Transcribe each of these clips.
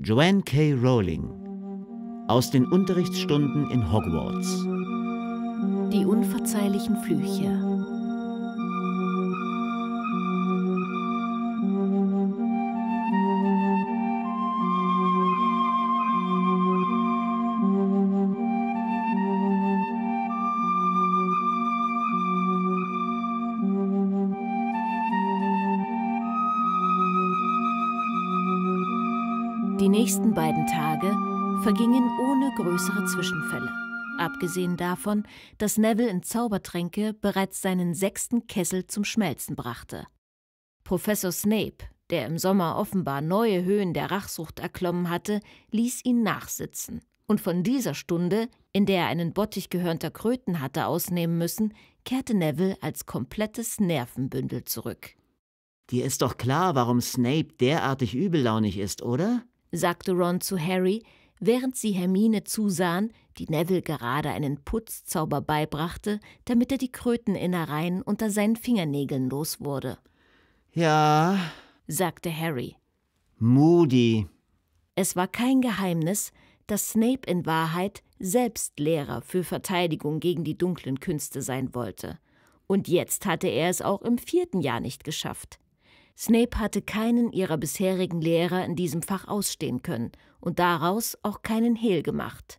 Joanne K. Rowling aus den Unterrichtsstunden in Hogwarts. Die unverzeihlichen Flüche. vergingen ohne größere Zwischenfälle. Abgesehen davon, dass Neville in Zaubertränke bereits seinen sechsten Kessel zum Schmelzen brachte. Professor Snape, der im Sommer offenbar neue Höhen der Rachsucht erklommen hatte, ließ ihn nachsitzen. Und von dieser Stunde, in der er einen Bottich gehörnter Kröten hatte ausnehmen müssen, kehrte Neville als komplettes Nervenbündel zurück. Dir ist doch klar, warum Snape derartig übellaunig ist, oder? sagte Ron zu Harry, während sie Hermine zusahen, die Neville gerade einen Putzzauber beibrachte, damit er die Kröteninnereien unter seinen Fingernägeln los wurde. Ja, sagte Harry. Moody. Es war kein Geheimnis, dass Snape in Wahrheit selbst Lehrer für Verteidigung gegen die dunklen Künste sein wollte. Und jetzt hatte er es auch im vierten Jahr nicht geschafft. Snape hatte keinen ihrer bisherigen Lehrer in diesem Fach ausstehen können und daraus auch keinen Hehl gemacht.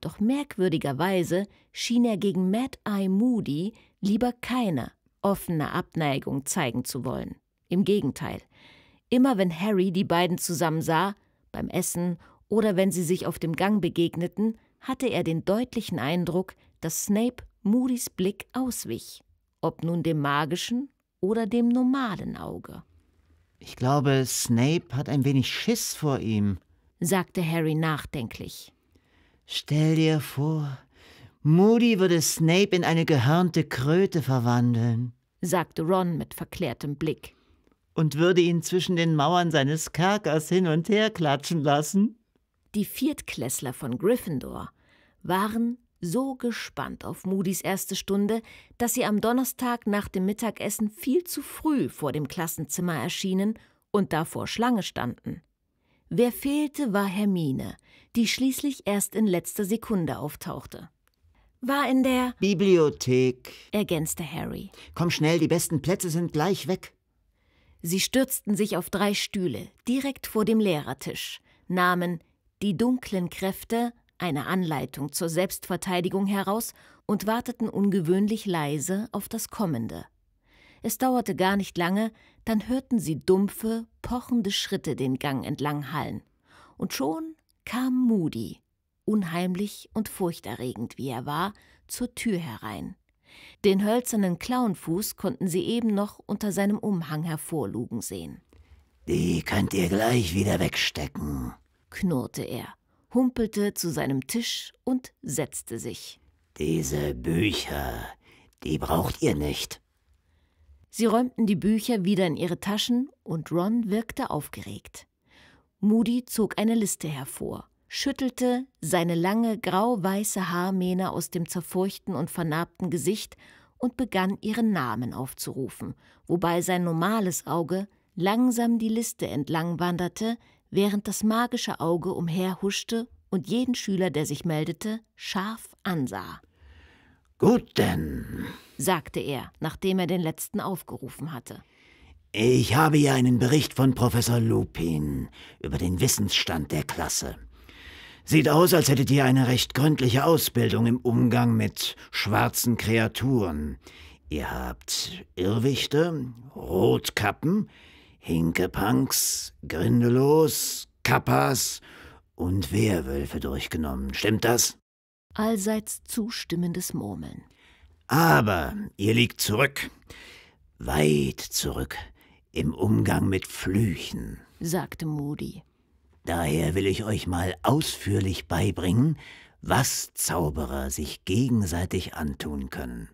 Doch merkwürdigerweise schien er gegen Mad Eye Moody lieber keine offene Abneigung zeigen zu wollen. Im Gegenteil. Immer wenn Harry die beiden zusammen sah, beim Essen oder wenn sie sich auf dem Gang begegneten, hatte er den deutlichen Eindruck, dass Snape Moody's Blick auswich, ob nun dem magischen oder dem normalen Auge. Ich glaube, Snape hat ein wenig Schiss vor ihm, sagte Harry nachdenklich. Stell dir vor, Moody würde Snape in eine gehörnte Kröte verwandeln, sagte Ron mit verklärtem Blick. Und würde ihn zwischen den Mauern seines Kerkers hin und her klatschen lassen? Die Viertklässler von Gryffindor waren so gespannt auf Moody's erste Stunde, dass sie am Donnerstag nach dem Mittagessen viel zu früh vor dem Klassenzimmer erschienen und davor Schlange standen. Wer fehlte, war Hermine, die schließlich erst in letzter Sekunde auftauchte. War in der Bibliothek, ergänzte Harry. Komm schnell, die besten Plätze sind gleich weg. Sie stürzten sich auf drei Stühle, direkt vor dem Lehrertisch, nahmen die dunklen Kräfte eine Anleitung zur Selbstverteidigung heraus und warteten ungewöhnlich leise auf das Kommende. Es dauerte gar nicht lange, dann hörten sie dumpfe, pochende Schritte den Gang entlang hallen. Und schon kam Moody, unheimlich und furchterregend wie er war, zur Tür herein. Den hölzernen Clownfuß konnten sie eben noch unter seinem Umhang hervorlugen sehen. Die könnt ihr gleich wieder wegstecken, knurrte er humpelte zu seinem Tisch und setzte sich. Diese Bücher, die braucht ihr nicht. Sie räumten die Bücher wieder in ihre Taschen und Ron wirkte aufgeregt. Moody zog eine Liste hervor, schüttelte seine lange grau-weiße Haarmähne aus dem zerfurchten und vernarbten Gesicht und begann ihren Namen aufzurufen, wobei sein normales Auge langsam die Liste entlang wanderte, während das magische Auge umherhuschte und jeden Schüler, der sich meldete, scharf ansah. Gut denn, sagte er, nachdem er den letzten aufgerufen hatte. Ich habe hier einen Bericht von Professor Lupin über den Wissensstand der Klasse. Sieht aus, als hättet ihr eine recht gründliche Ausbildung im Umgang mit schwarzen Kreaturen. Ihr habt Irrwichte, Rotkappen, Hinkepunks, Grindelos, Kappas und Wehrwölfe durchgenommen. Stimmt das? Allseits zustimmendes Murmeln. Aber ihr liegt zurück, weit zurück, im Umgang mit Flüchen, sagte Moody. Daher will ich euch mal ausführlich beibringen, was Zauberer sich gegenseitig antun können.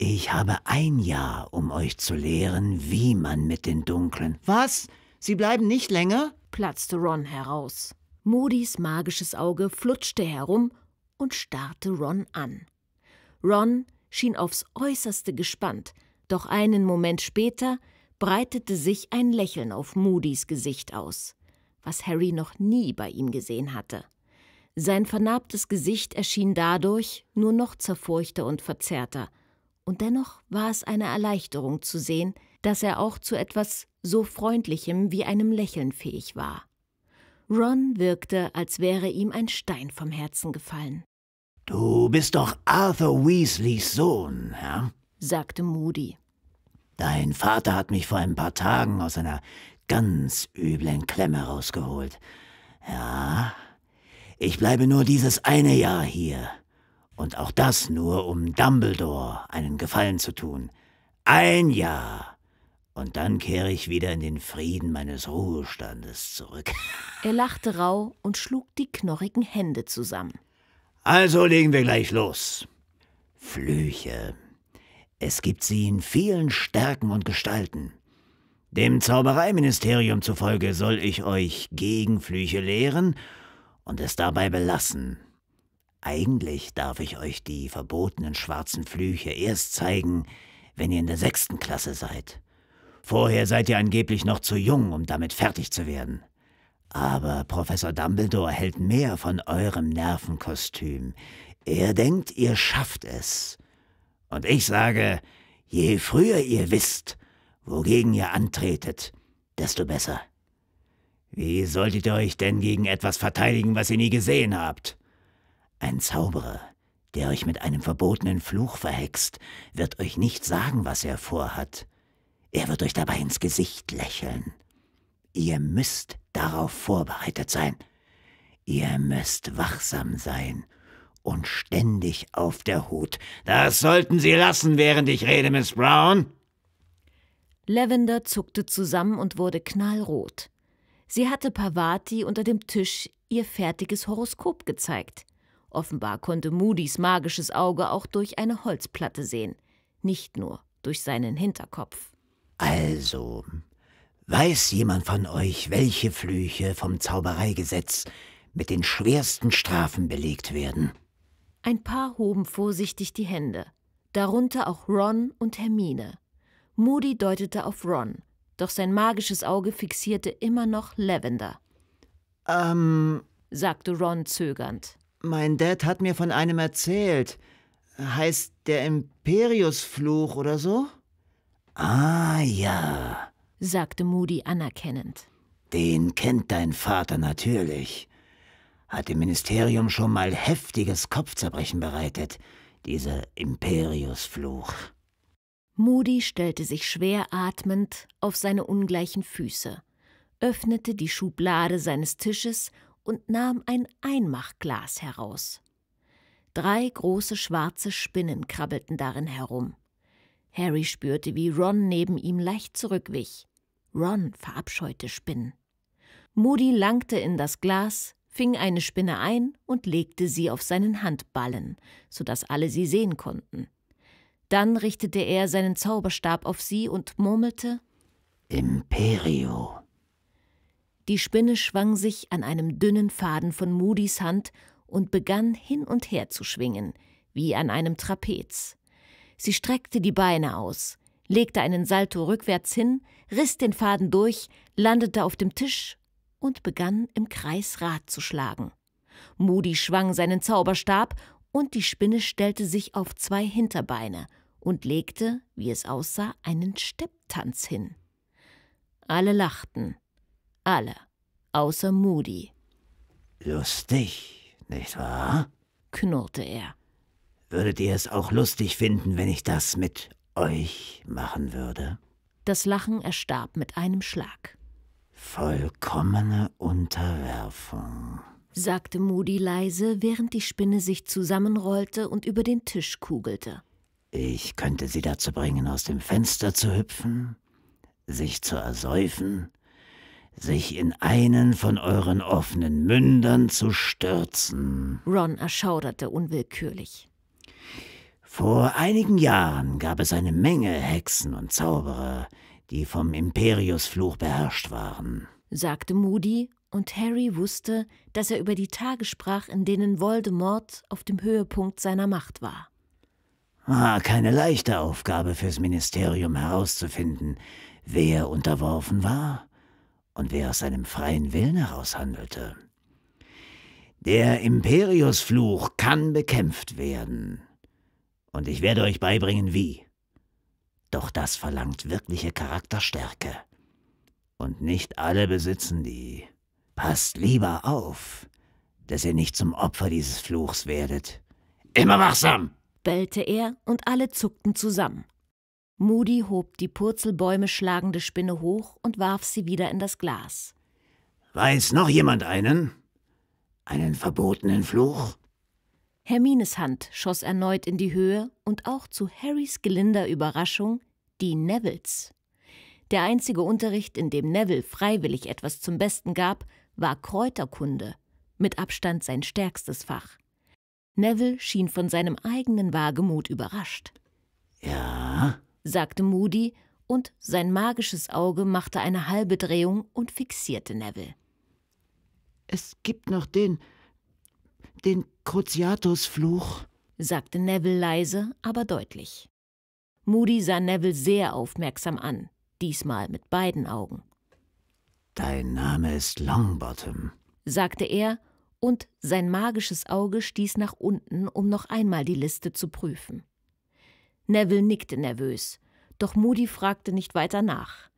Ich habe ein Jahr, um euch zu lehren, wie man mit den Dunklen. Was? Sie bleiben nicht länger? platzte Ron heraus. Moody's magisches Auge flutschte herum und starrte Ron an. Ron schien aufs äußerste gespannt, doch einen Moment später breitete sich ein Lächeln auf Moody's Gesicht aus, was Harry noch nie bei ihm gesehen hatte. Sein vernarbtes Gesicht erschien dadurch nur noch zerfurchter und verzerrter, und dennoch war es eine Erleichterung zu sehen, dass er auch zu etwas so Freundlichem wie einem Lächeln fähig war. Ron wirkte, als wäre ihm ein Stein vom Herzen gefallen. Du bist doch Arthur Weasleys Sohn, ja? sagte Moody. Dein Vater hat mich vor ein paar Tagen aus einer ganz üblen Klemme rausgeholt. Ja, ich bleibe nur dieses eine Jahr hier. Und auch das nur, um Dumbledore einen Gefallen zu tun. Ein Jahr. Und dann kehre ich wieder in den Frieden meines Ruhestandes zurück. Er lachte rau und schlug die knorrigen Hände zusammen. Also legen wir gleich los. Flüche. Es gibt sie in vielen Stärken und Gestalten. Dem Zaubereiministerium zufolge soll ich euch Gegenflüche lehren und es dabei belassen. Eigentlich darf ich euch die verbotenen schwarzen Flüche erst zeigen, wenn ihr in der sechsten Klasse seid. Vorher seid ihr angeblich noch zu jung, um damit fertig zu werden. Aber Professor Dumbledore hält mehr von eurem Nervenkostüm. Er denkt, ihr schafft es. Und ich sage, je früher ihr wisst, wogegen ihr antretet, desto besser. Wie solltet ihr euch denn gegen etwas verteidigen, was ihr nie gesehen habt? Ein Zauberer, der euch mit einem verbotenen Fluch verhext, wird euch nicht sagen, was er vorhat. Er wird euch dabei ins Gesicht lächeln. Ihr müsst darauf vorbereitet sein. Ihr müsst wachsam sein und ständig auf der Hut. Das sollten Sie lassen, während ich rede, Miss Brown. Lavender zuckte zusammen und wurde knallrot. Sie hatte Pavati unter dem Tisch ihr fertiges Horoskop gezeigt. Offenbar konnte Moody's magisches Auge auch durch eine Holzplatte sehen, nicht nur durch seinen Hinterkopf. Also, weiß jemand von euch, welche Flüche vom Zaubereigesetz mit den schwersten Strafen belegt werden? Ein paar hoben vorsichtig die Hände, darunter auch Ron und Hermine. Moody deutete auf Ron, doch sein magisches Auge fixierte immer noch Lavender. Ähm, sagte Ron zögernd. Mein Dad hat mir von einem erzählt. Heißt der Imperiusfluch oder so? Ah ja, sagte Moody anerkennend. Den kennt dein Vater natürlich. Hat dem Ministerium schon mal heftiges Kopfzerbrechen bereitet, dieser Imperiusfluch. Moody stellte sich schwer atmend auf seine ungleichen Füße, öffnete die Schublade seines Tisches und nahm ein Einmachglas heraus. Drei große schwarze Spinnen krabbelten darin herum. Harry spürte, wie Ron neben ihm leicht zurückwich. Ron verabscheute Spinnen. Moody langte in das Glas, fing eine Spinne ein und legte sie auf seinen Handballen, sodass alle sie sehen konnten. Dann richtete er seinen Zauberstab auf sie und murmelte Imperio. Die Spinne schwang sich an einem dünnen Faden von Moody's Hand und begann hin und her zu schwingen, wie an einem Trapez. Sie streckte die Beine aus, legte einen Salto rückwärts hin, riss den Faden durch, landete auf dem Tisch und begann im Kreis Rad zu schlagen. Moody schwang seinen Zauberstab und die Spinne stellte sich auf zwei Hinterbeine und legte, wie es aussah, einen Stepptanz hin. Alle lachten. Alle, außer Moody. Lustig, nicht wahr? knurrte er. Würdet ihr es auch lustig finden, wenn ich das mit euch machen würde? Das Lachen erstarb mit einem Schlag. Vollkommene Unterwerfung, sagte Moody leise, während die Spinne sich zusammenrollte und über den Tisch kugelte. Ich könnte sie dazu bringen, aus dem Fenster zu hüpfen, sich zu ersäufen, sich in einen von euren offenen Mündern zu stürzen. Ron erschauderte unwillkürlich. Vor einigen Jahren gab es eine Menge Hexen und Zauberer, die vom Imperiusfluch beherrscht waren, sagte Moody, und Harry wusste, dass er über die Tage sprach, in denen Voldemort auf dem Höhepunkt seiner Macht war. War ah, keine leichte Aufgabe fürs Ministerium herauszufinden, wer unterworfen war und wer aus seinem freien Willen heraus handelte. Der Imperiusfluch kann bekämpft werden. Und ich werde euch beibringen, wie. Doch das verlangt wirkliche Charakterstärke. Und nicht alle besitzen die. Passt lieber auf, dass ihr nicht zum Opfer dieses Fluchs werdet. Immer wachsam! bellte er, und alle zuckten zusammen. Moody hob die Purzelbäume schlagende Spinne hoch und warf sie wieder in das Glas. Weiß noch jemand einen? Einen verbotenen Fluch? Hermines Hand schoss erneut in die Höhe und auch zu Harrys gelinder Überraschung die Nevilles. Der einzige Unterricht, in dem Neville freiwillig etwas zum Besten gab, war Kräuterkunde, mit Abstand sein stärkstes Fach. Neville schien von seinem eigenen Wagemut überrascht. Ja, sagte Moody, und sein magisches Auge machte eine halbe Drehung und fixierte Neville. Es gibt noch den. den Cruciatus-Fluch, sagte Neville leise, aber deutlich. Moody sah Neville sehr aufmerksam an, diesmal mit beiden Augen. Dein Name ist Longbottom, sagte er, und sein magisches Auge stieß nach unten, um noch einmal die Liste zu prüfen. Neville nickte nervös, doch Moody fragte nicht weiter nach.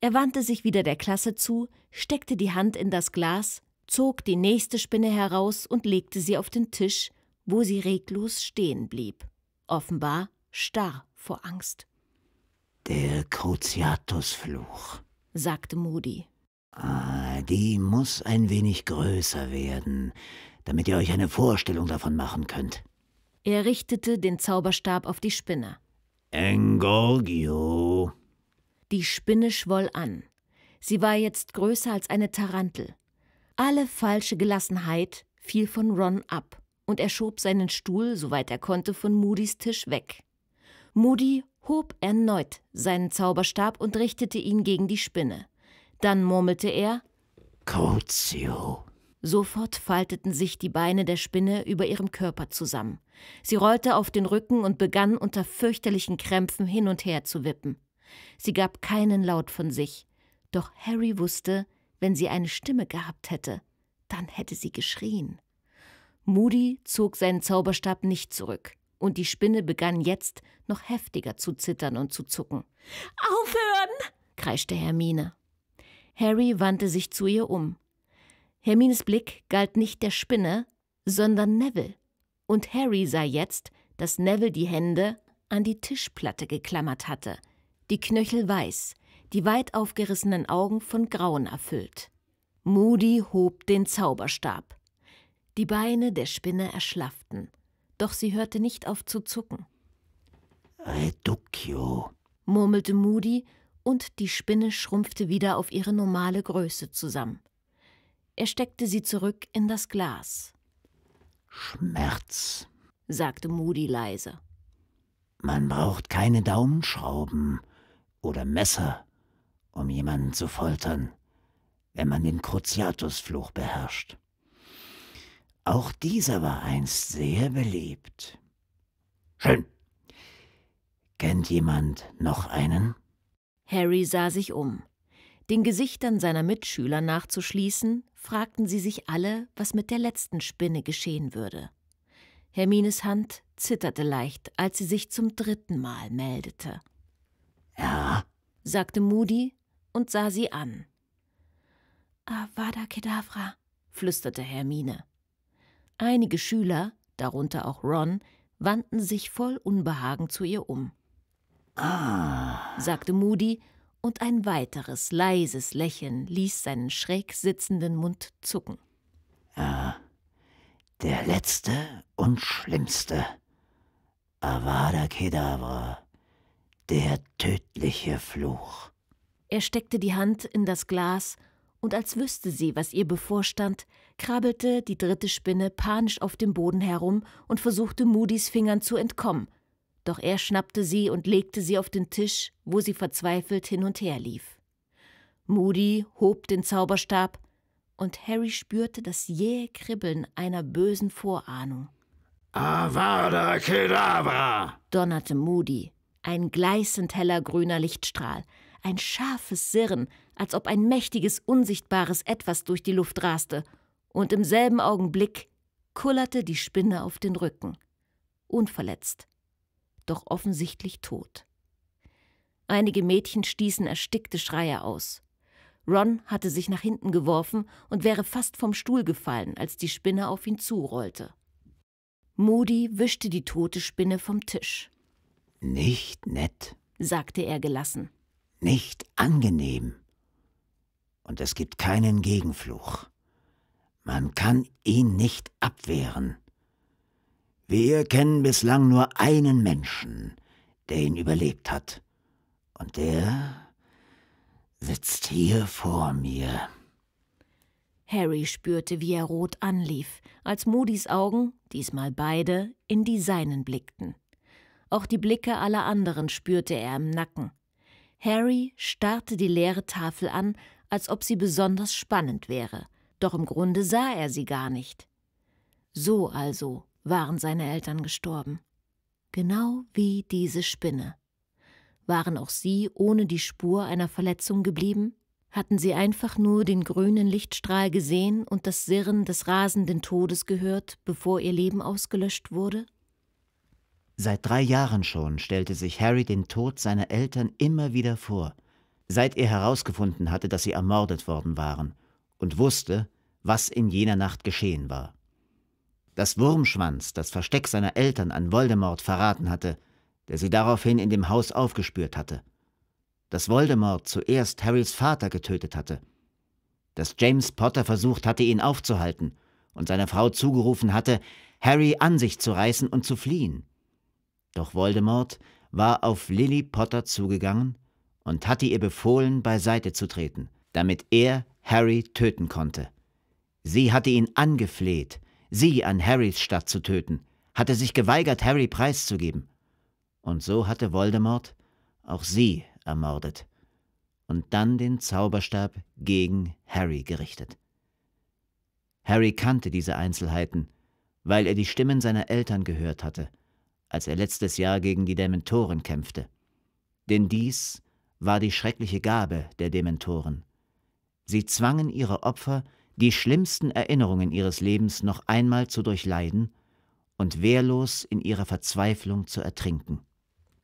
Er wandte sich wieder der Klasse zu, steckte die Hand in das Glas, zog die nächste Spinne heraus und legte sie auf den Tisch, wo sie reglos stehen blieb, offenbar starr vor Angst. Der Cruciatusfluch, sagte Moody. Ah, die muss ein wenig größer werden, damit ihr euch eine Vorstellung davon machen könnt. Er richtete den Zauberstab auf die Spinne. Engorgio. Die Spinne schwoll an. Sie war jetzt größer als eine Tarantel. Alle falsche Gelassenheit fiel von Ron ab und er schob seinen Stuhl, soweit er konnte, von Moody's Tisch weg. Moody hob erneut seinen Zauberstab und richtete ihn gegen die Spinne. Dann murmelte er Cozio. Sofort falteten sich die Beine der Spinne über ihrem Körper zusammen. Sie rollte auf den Rücken und begann unter fürchterlichen Krämpfen hin und her zu wippen. Sie gab keinen Laut von sich, doch Harry wusste, wenn sie eine Stimme gehabt hätte, dann hätte sie geschrien. Moody zog seinen Zauberstab nicht zurück, und die Spinne begann jetzt noch heftiger zu zittern und zu zucken. Aufhören! kreischte Hermine. Harry wandte sich zu ihr um. Hermines Blick galt nicht der Spinne, sondern Neville und Harry sah jetzt, dass Neville die Hände an die Tischplatte geklammert hatte, die Knöchel weiß, die weit aufgerissenen Augen von Grauen erfüllt. Moody hob den Zauberstab. Die Beine der Spinne erschlafften, doch sie hörte nicht auf zu zucken. Reductio, murmelte Moody, und die Spinne schrumpfte wieder auf ihre normale Größe zusammen. Er steckte sie zurück in das Glas. Schmerz, sagte Moody leise. Man braucht keine Daumenschrauben oder Messer, um jemanden zu foltern, wenn man den Kruziatusfluch beherrscht. Auch dieser war einst sehr beliebt. Schön. Kennt jemand noch einen? Harry sah sich um. Den Gesichtern seiner Mitschüler nachzuschließen, fragten sie sich alle, was mit der letzten Spinne geschehen würde. Hermines Hand zitterte leicht, als sie sich zum dritten Mal meldete. Ja, sagte Moody und sah sie an. Avada Kedavra, flüsterte Hermine. Einige Schüler, darunter auch Ron, wandten sich voll Unbehagen zu ihr um. Ah, sagte Moody und ein weiteres leises Lächeln ließ seinen schräg sitzenden Mund zucken. Ja, der letzte und schlimmste. Avada Kedavra, der tödliche Fluch. Er steckte die Hand in das Glas und als wüsste sie, was ihr bevorstand, krabbelte die dritte Spinne panisch auf dem Boden herum und versuchte Moody's Fingern zu entkommen – doch er schnappte sie und legte sie auf den Tisch, wo sie verzweifelt hin und her lief. Moody hob den Zauberstab, und Harry spürte das jähe Kribbeln einer bösen Vorahnung. Avada Kedavra! donnerte Moody. Ein gleißend heller grüner Lichtstrahl, ein scharfes Sirren, als ob ein mächtiges, unsichtbares Etwas durch die Luft raste, und im selben Augenblick kullerte die Spinne auf den Rücken. Unverletzt doch offensichtlich tot. Einige Mädchen stießen erstickte Schreie aus. Ron hatte sich nach hinten geworfen und wäre fast vom Stuhl gefallen, als die Spinne auf ihn zurollte. Moody wischte die tote Spinne vom Tisch. Nicht nett, sagte er gelassen. Nicht angenehm. Und es gibt keinen Gegenfluch. Man kann ihn nicht abwehren. Wir kennen bislang nur einen Menschen, der ihn überlebt hat. Und der sitzt hier vor mir. Harry spürte, wie er rot anlief, als Moody's Augen, diesmal beide, in die seinen blickten. Auch die Blicke aller anderen spürte er im Nacken. Harry starrte die leere Tafel an, als ob sie besonders spannend wäre, doch im Grunde sah er sie gar nicht. So also waren seine Eltern gestorben. Genau wie diese Spinne. Waren auch sie ohne die Spur einer Verletzung geblieben? Hatten sie einfach nur den grünen Lichtstrahl gesehen und das Sirren des rasenden Todes gehört, bevor ihr Leben ausgelöscht wurde? Seit drei Jahren schon stellte sich Harry den Tod seiner Eltern immer wieder vor, seit er herausgefunden hatte, dass sie ermordet worden waren, und wusste, was in jener Nacht geschehen war dass Wurmschwanz das Versteck seiner Eltern an Voldemort verraten hatte, der sie daraufhin in dem Haus aufgespürt hatte. Dass Voldemort zuerst Harrys Vater getötet hatte. Dass James Potter versucht hatte, ihn aufzuhalten und seiner Frau zugerufen hatte, Harry an sich zu reißen und zu fliehen. Doch Voldemort war auf Lily Potter zugegangen und hatte ihr befohlen, beiseite zu treten, damit er Harry töten konnte. Sie hatte ihn angefleht, sie an Harrys Stadt zu töten, hatte sich geweigert, Harry preiszugeben. Und so hatte Voldemort auch sie ermordet und dann den Zauberstab gegen Harry gerichtet. Harry kannte diese Einzelheiten, weil er die Stimmen seiner Eltern gehört hatte, als er letztes Jahr gegen die Dementoren kämpfte. Denn dies war die schreckliche Gabe der Dementoren. Sie zwangen ihre Opfer, die schlimmsten Erinnerungen ihres Lebens noch einmal zu durchleiden und wehrlos in ihrer Verzweiflung zu ertrinken.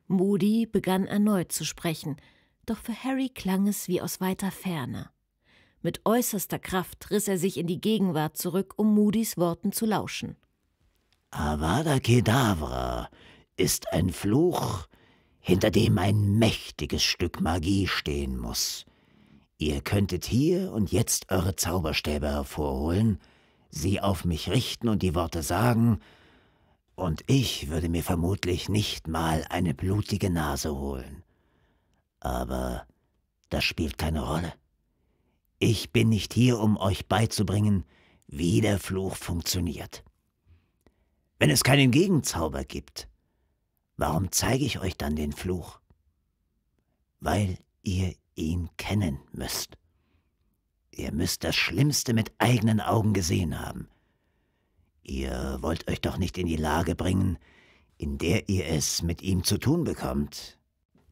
Moody begann erneut zu sprechen, doch für Harry klang es wie aus weiter Ferne. Mit äußerster Kraft riss er sich in die Gegenwart zurück, um Moody's Worten zu lauschen. Avada Kedavra ist ein Fluch, hinter dem ein mächtiges Stück Magie stehen muss. Ihr könntet hier und jetzt eure Zauberstäbe hervorholen, sie auf mich richten und die Worte sagen, und ich würde mir vermutlich nicht mal eine blutige Nase holen. Aber das spielt keine Rolle. Ich bin nicht hier, um euch beizubringen, wie der Fluch funktioniert. Wenn es keinen Gegenzauber gibt, warum zeige ich euch dann den Fluch? Weil ihr ihn kennen müsst. Ihr müsst das Schlimmste mit eigenen Augen gesehen haben. Ihr wollt euch doch nicht in die Lage bringen, in der ihr es mit ihm zu tun bekommt.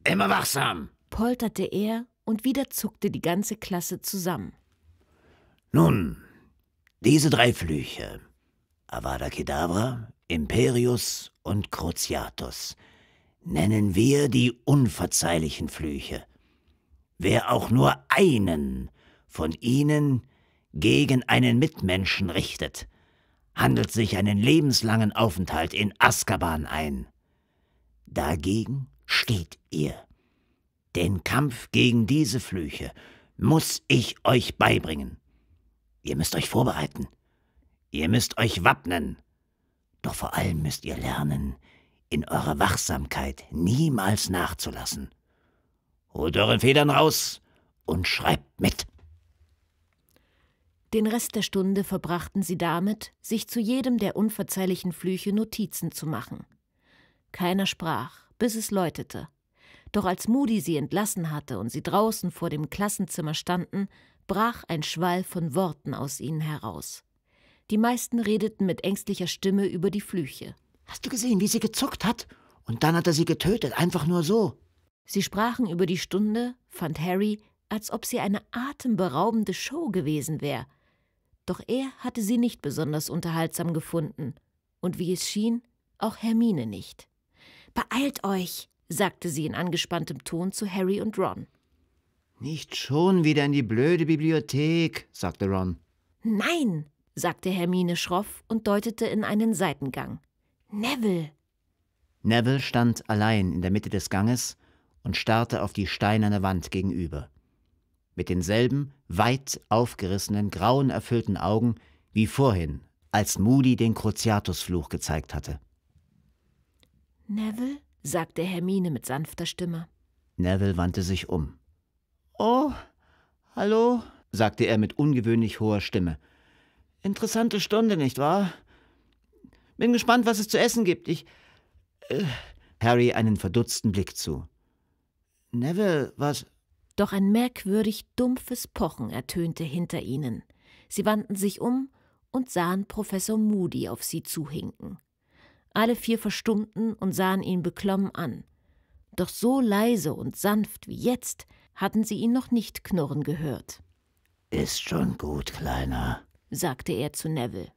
Immer wachsam! polterte er, und wieder zuckte die ganze Klasse zusammen. Nun, diese drei Flüche, Avada Kedavra, Imperius und Cruciatus, nennen wir die unverzeihlichen Flüche, wer auch nur einen von ihnen gegen einen Mitmenschen richtet, handelt sich einen lebenslangen Aufenthalt in Azkaban ein. Dagegen steht ihr. Den Kampf gegen diese Flüche muss ich euch beibringen. Ihr müsst euch vorbereiten. Ihr müsst euch wappnen. Doch vor allem müsst ihr lernen, in eurer Wachsamkeit niemals nachzulassen. Holt eure Federn raus und schreibt mit. Den Rest der Stunde verbrachten sie damit, sich zu jedem der unverzeihlichen Flüche Notizen zu machen. Keiner sprach, bis es läutete. Doch als Moody sie entlassen hatte und sie draußen vor dem Klassenzimmer standen, brach ein Schwall von Worten aus ihnen heraus. Die meisten redeten mit ängstlicher Stimme über die Flüche. Hast du gesehen, wie sie gezuckt hat? Und dann hat er sie getötet, einfach nur so. Sie sprachen über die Stunde, fand Harry, als ob sie eine atemberaubende Show gewesen wäre. Doch er hatte sie nicht besonders unterhaltsam gefunden. Und wie es schien, auch Hermine nicht. Beeilt euch, sagte sie in angespanntem Ton zu Harry und Ron. Nicht schon wieder in die blöde Bibliothek, sagte Ron. Nein, sagte Hermine schroff und deutete in einen Seitengang. Neville. Neville stand allein in der Mitte des Ganges und starrte auf die steinerne Wand gegenüber. Mit denselben weit aufgerissenen, grauenerfüllten Augen wie vorhin, als Moody den Cruciatusfluch gezeigt hatte. Neville? sagte Hermine mit sanfter Stimme. Neville wandte sich um. Oh, hallo, sagte er mit ungewöhnlich hoher Stimme. Interessante Stunde, nicht wahr? Bin gespannt, was es zu essen gibt. Ich. Äh, Harry einen verdutzten Blick zu. Neville, was? Doch ein merkwürdig dumpfes Pochen ertönte hinter ihnen. Sie wandten sich um und sahen Professor Moody auf sie zuhinken. Alle vier verstummten und sahen ihn beklommen an. Doch so leise und sanft wie jetzt hatten sie ihn noch nicht knurren gehört. Ist schon gut, Kleiner, sagte er zu Neville.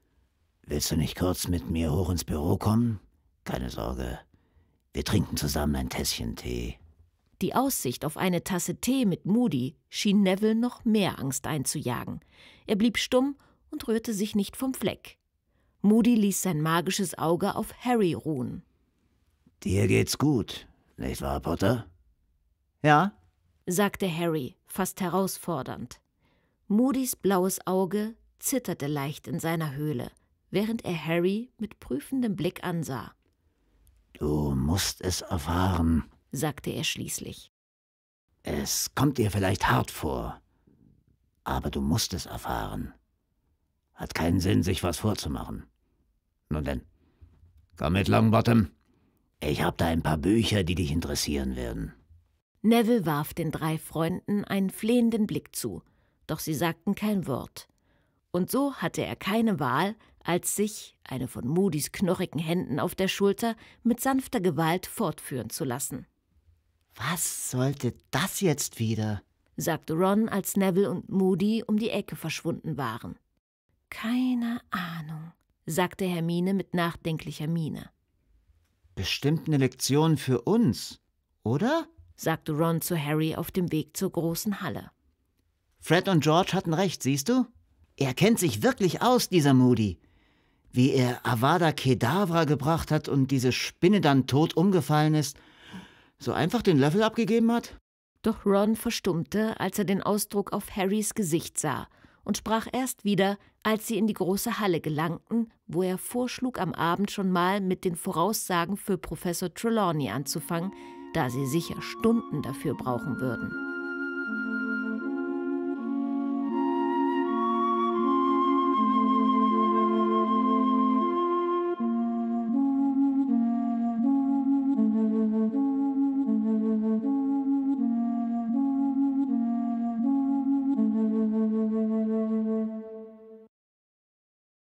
Willst du nicht kurz mit mir hoch ins Büro kommen? Keine Sorge. Wir trinken zusammen ein Tässchen Tee. Die Aussicht auf eine Tasse Tee mit Moody schien Neville noch mehr Angst einzujagen. Er blieb stumm und rührte sich nicht vom Fleck. Moody ließ sein magisches Auge auf Harry ruhen. Dir geht's gut, nicht wahr, Potter? Ja, sagte Harry, fast herausfordernd. Moody's blaues Auge zitterte leicht in seiner Höhle, während er Harry mit prüfendem Blick ansah. Du musst es erfahren, sagte er schließlich. Es kommt dir vielleicht hart vor, aber du musst es erfahren. Hat keinen Sinn, sich was vorzumachen. Nun denn, komm mit, Longbottom. Ich habe da ein paar Bücher, die dich interessieren werden. Neville warf den drei Freunden einen flehenden Blick zu, doch sie sagten kein Wort. Und so hatte er keine Wahl, als sich, eine von Moody's knorrigen Händen auf der Schulter, mit sanfter Gewalt fortführen zu lassen. Was sollte das jetzt wieder? sagte Ron, als Neville und Moody um die Ecke verschwunden waren. Keine Ahnung, sagte Hermine mit nachdenklicher Miene. Bestimmt eine Lektion für uns, oder? sagte Ron zu Harry auf dem Weg zur großen Halle. Fred und George hatten recht, siehst du? Er kennt sich wirklich aus, dieser Moody. Wie er Avada Kedavra gebracht hat und diese Spinne dann tot umgefallen ist – so einfach den Löffel abgegeben hat? Doch Ron verstummte, als er den Ausdruck auf Harrys Gesicht sah und sprach erst wieder, als sie in die große Halle gelangten, wo er vorschlug, am Abend schon mal mit den Voraussagen für Professor Trelawney anzufangen, da sie sicher Stunden dafür brauchen würden.